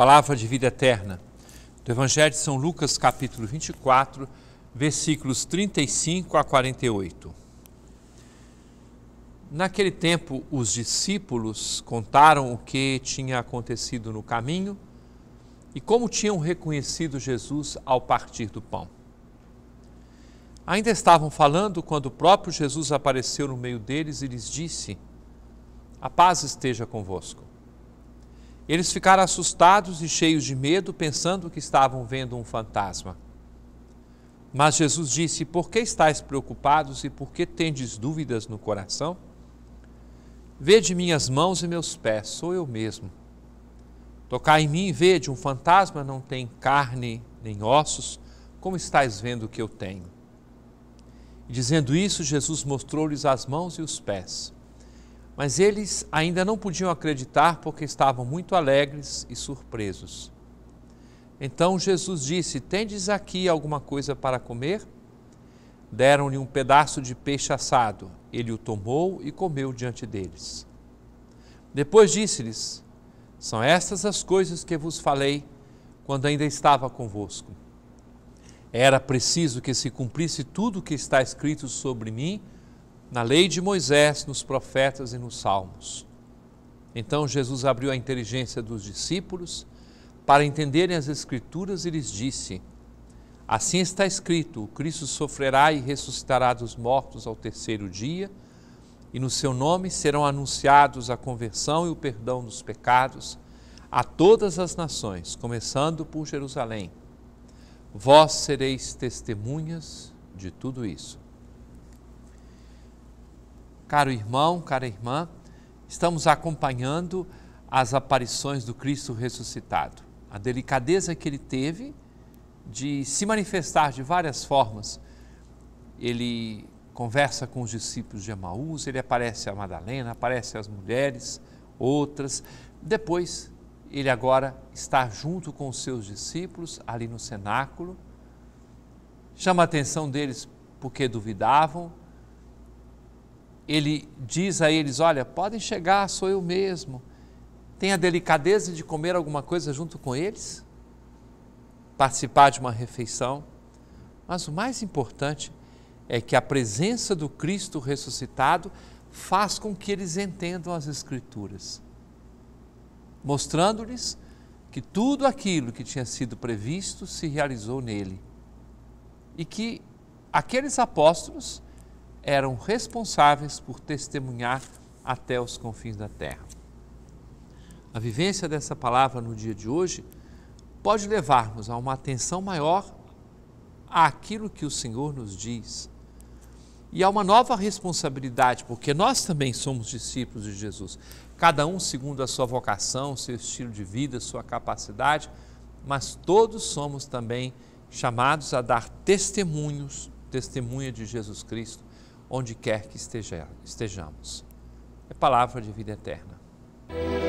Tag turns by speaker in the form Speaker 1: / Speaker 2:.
Speaker 1: palavra de vida eterna, do Evangelho de São Lucas, capítulo 24, versículos 35 a 48. Naquele tempo, os discípulos contaram o que tinha acontecido no caminho e como tinham reconhecido Jesus ao partir do pão. Ainda estavam falando quando o próprio Jesus apareceu no meio deles e lhes disse: A paz esteja convosco. Eles ficaram assustados e cheios de medo, pensando que estavam vendo um fantasma. Mas Jesus disse: Por que estáis preocupados e por que tendes dúvidas no coração? Vede minhas mãos e meus pés, sou eu mesmo. Tocar em mim e vede, um fantasma não tem carne nem ossos, como estáis vendo que eu tenho. E dizendo isso, Jesus mostrou-lhes as mãos e os pés. Mas eles ainda não podiam acreditar porque estavam muito alegres e surpresos. Então Jesus disse: Tendes aqui alguma coisa para comer? Deram-lhe um pedaço de peixe assado. Ele o tomou e comeu diante deles. Depois disse-lhes: São estas as coisas que vos falei quando ainda estava convosco. Era preciso que se cumprisse tudo o que está escrito sobre mim na lei de Moisés, nos profetas e nos salmos. Então Jesus abriu a inteligência dos discípulos para entenderem as Escrituras e lhes disse: Assim está escrito: o Cristo sofrerá e ressuscitará dos mortos ao terceiro dia, e no seu nome serão anunciados a conversão e o perdão dos pecados a todas as nações, começando por Jerusalém. Vós sereis testemunhas de tudo isso. Caro irmão, cara irmã, estamos acompanhando as aparições do Cristo ressuscitado. A delicadeza que ele teve de se manifestar de várias formas. Ele conversa com os discípulos de Emaús, ele aparece a Madalena, aparece às mulheres, outras. Depois, ele agora está junto com os seus discípulos ali no cenáculo. Chama a atenção deles porque duvidavam, ele diz a eles: Olha, podem chegar, sou eu mesmo. Tem a delicadeza de comer alguma coisa junto com eles, participar de uma refeição. Mas o mais importante é que a presença do Cristo ressuscitado faz com que eles entendam as Escrituras, mostrando-lhes que tudo aquilo que tinha sido previsto se realizou nele e que aqueles apóstolos eram responsáveis por testemunhar até os confins da terra. A vivência dessa palavra no dia de hoje pode levar-nos a uma atenção maior àquilo que o Senhor nos diz e a uma nova responsabilidade, porque nós também somos discípulos de Jesus, cada um segundo a sua vocação, seu estilo de vida, sua capacidade, mas todos somos também chamados a dar testemunhos, testemunha de Jesus Cristo onde quer que esteja, estejamos. É palavra de vida eterna.